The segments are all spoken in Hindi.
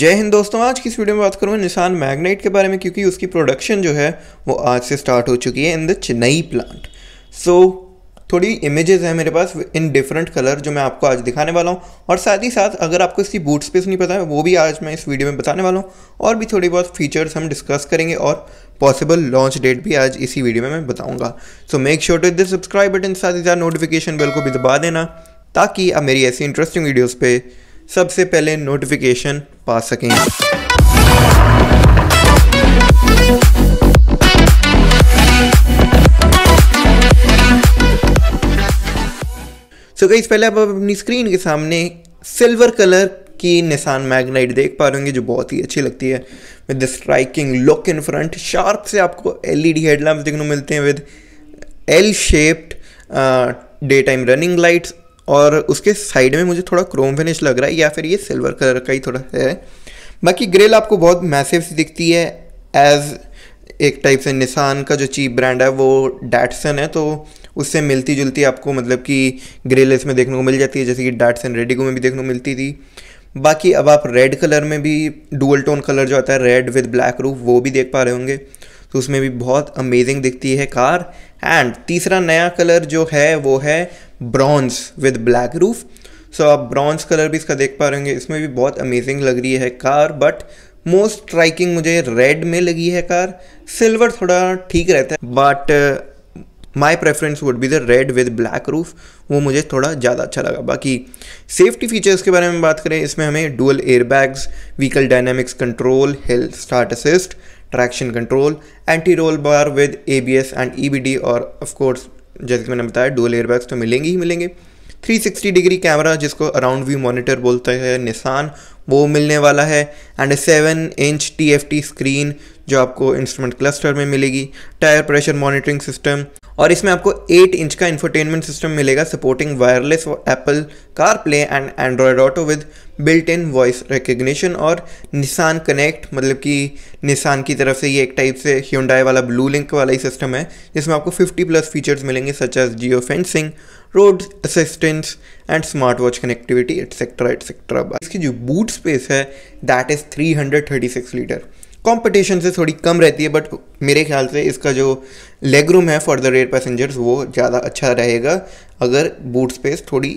जय हिंद दोस्तों आज की इस वीडियो में बात करूँगा निशान मैग्नेट के बारे में क्योंकि उसकी प्रोडक्शन जो है वो आज से स्टार्ट हो चुकी है in the Chennai plant so थोड़ी इमेजेस हैं मेरे पास इन डिफरेंट कलर जो मैं आपको आज दिखाने वाला हूँ और साथ ही साथ अगर आपको इसकी बूट स्पेस नहीं पता है वो भी आज मैं इस वीडियो में बताने वाला हूँ और भी थोड़ी बहुत फीचर्स हम डिस्कस करेंगे और पॉसिबल लॉन्च डेट भी आज इसी वीडियो में मैं बताऊँगा so make sure to this subscribe button साथ ही साथ नोटिफिकेशन बेल को भी दबा देना ताकि आप मेरी ऐसी इंटरेस्टिंग वीडियोज़ पर सबसे पहले नोटिफिकेशन पा सकें तो गई पहले आप अपनी स्क्रीन के सामने सिल्वर कलर की निशान मैग्नाइट देख पा रहे होंगे जो बहुत ही अच्छी लगती है with striking look in front sharp से आपको एलईडी हेडलाइट्स e देखने को मिलते हैं with L shaped daytime running lights और उसके साइड में मुझे थोड़ा क्रोम फिनिश लग रहा है या फिर ये सिल्वर कलर का ही थोड़ा है बाकी ग्रिल आपको बहुत मैसिव सी दिखती है एज़ एक टाइप से निशान का जो चीप ब्रांड है वो डैटसन है तो उससे मिलती जुलती आपको मतलब कि ग्रिल इसमें देखने को मिल जाती है जैसे कि डैटसन रेडिगो में भी देखने को मिलती थी बाकी अब आप रेड कलर में भी डुअल टोन कलर जो आता है रेड विद ब्लैक रूफ वो भी देख पा रहे होंगे तो उसमें भी बहुत अमेजिंग दिखती है कार एंड तीसरा नया कलर जो है वो है bronze with black roof so आप ब्रॉन्ज कलर भी इसका देख पा रहे होंगे इसमें भी बहुत अमेजिंग लग रही है कार बट मोस्ट स्ट्राइकिंग मुझे रेड में लगी है कार सिल्वर थोड़ा ठीक रहता है but my preference would be the red with black roof वो मुझे थोड़ा ज़्यादा अच्छा लगा बाकी सेफ्टी फीचर्स के बारे में बात करें इसमें हमें dual airbags vehicle dynamics control hill start assist traction control anti roll bar with A B S and E B D और ऑफकोर्स जैसे कि मैंने बताया डुअल एयरबैग्स तो मिलेंगे ही मिलेंगे 360 डिग्री कैमरा जिसको अराउंड व्यू मॉनिटर बोलते हैं निशान वो मिलने वाला है and seven inch T screen जो आपको इंस्ट्रूमेंट क्लस्टर में मिलेगी टायर प्रेशर मॉनिटरिंग सिस्टम और इसमें आपको 8 इंच का इंफोटेनमेंट सिस्टम मिलेगा supporting wireless Apple CarPlay and Android auto with built in voice recognition और निसान कनेक्ट मतलब कि निसान की तरफ से ये एक टाइप से ह्यूंडाई वाला ब्लू लिंक वाला ही सिस्टम है जिसमें आपको 50 प्लस फीचर्स मिलेंगे such as geofencing road assistance and smart watch connectivity etcetera etcetera इसकी जो बूट स्पेस है दैट इज़ 336 लीटर कंपटीशन से थोड़ी कम रहती है बट मेरे ख्याल से इसका जो लेग रूम है फॉर द रेड पैसेंजर्स वो ज़्यादा अच्छा रहेगा अगर बूट स्पेस थोड़ी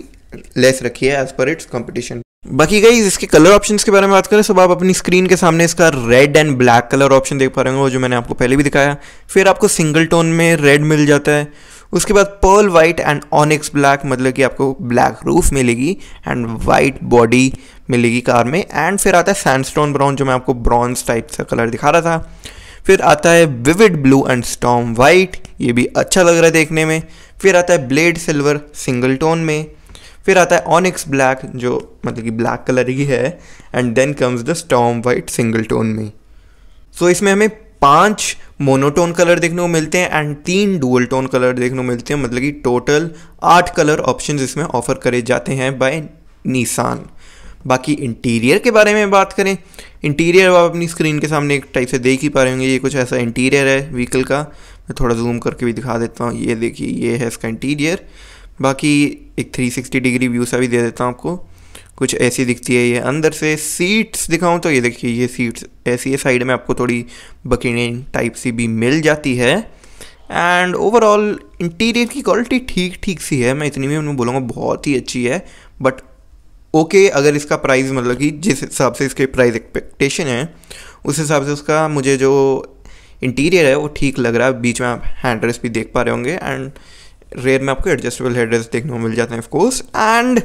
लेस रखी है एज पर इट्स कॉम्पिटिशन बाकी गई इसके कलर ऑप्शंस के बारे में बात करें सब आप अपनी स्क्रीन के सामने इसका red and black colour option देख पा रहे हो जो मैंने आपको पहले भी दिखाया फिर आपको सिंगल टोन में रेड मिल जाता है उसके बाद pearl white and onyx black मतलब कि आपको ब्लैक रूफ मिलेगी एंड वाइट बॉडी मिलेगी कार में एंड फिर आता है सैंडस्टोन ब्राउन जो मैं आपको ब्रॉन्ज टाइप का कलर दिखा रहा था फिर आता है vivid blue and storm white ये भी अच्छा लग रहा है देखने में फिर आता है ब्लेड सिल्वर सिंगल टोन में फिर आता है ऑनिक्स ब्लैक जो मतलब कि ब्लैक कलर ही है and then comes the storm white single tone में सो so, इसमें हमें पांच मोनोटोन कलर देखने को मिलते हैं एंड तीन डुअल टोन कलर देखने को मिलते हैं मतलब कि टोटल आठ कलर ऑप्शंस इसमें ऑफर करे जाते हैं बाय निसान बाकी इंटीरियर के बारे में बात करें इंटीरियर आप अपनी स्क्रीन के सामने एक टाइप से देख ही पा रहे होंगे ये कुछ ऐसा इंटीरियर है व्हीकल का मैं थोड़ा जूम करके भी दिखा देता हूँ ये देखिए ये है इसका इंटीरियर बाकी एक 360 डिग्री व्यू सा भी दे देता हूँ आपको कुछ ऐसी दिखती है ये अंदर से सीट्स दिखाऊँ तो ये देखिए ये सीट्स ऐसी है साइड में आपको थोड़ी बकिनेन टाइप सी भी मिल जाती है एंड ओवरऑल इंटीरियर की क्वालिटी ठीक ठीक सी है मैं इतनी भी उन्हें बोलूँगा बहुत ही अच्छी है बट ओके okay, अगर इसका प्राइस मतलब कि जिस हिसाब से इसके प्राइस एक्सपेक्टेशन है उस हिसाब से उसका मुझे जो इंटीरियर है वो ठीक लग रहा है बीच में आप हैंड रेस भी देख पा रहे होंगे एंड रेयर में आपको एडजस्टेबल हेड रेस देखने को मिल जाते हैं ऑफकोर्स एंड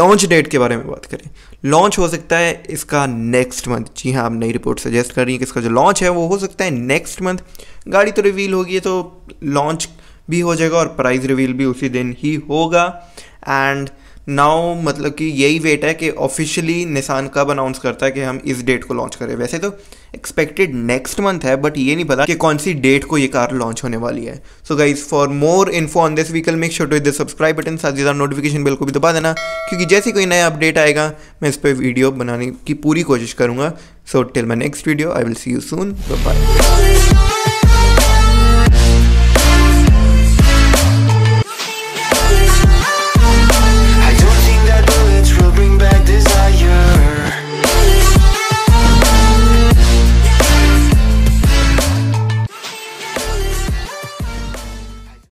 लॉन्च डेट के बारे में बात करें लॉन्च हो सकता है इसका नेक्स्ट मंथ जी हाँ आप नई रिपोर्ट सजेस्ट कर रही हैं कि इसका जो लॉन्च है वो हो सकता है नेक्स्ट मंथ गाड़ी तो रिवील होगी तो लॉन्च भी हो जाएगा और प्राइस रिवील भी उसी दिन ही होगा एंड नाउ मतलब कि यही वेट है कि ऑफिशियली निशान कब अनाउंस करता है कि हम इस डेट को लॉन्च करें वैसे तो एक्सपेक्टेड नेक्स्ट मंथ है बट ये नहीं पता कि कौन सी डेट को ये कार लॉन्च होने वाली है so guys for more info on this vehicle make sure to the subscribe button साथ ही साथ नोटिफिकेशन बिल को भी दबा देना क्योंकि जैसे कोई नया अपडेट आएगा मैं इस पर वीडियो बनाने की पूरी कोशिश करूँगा so till my next video I will see you soon bye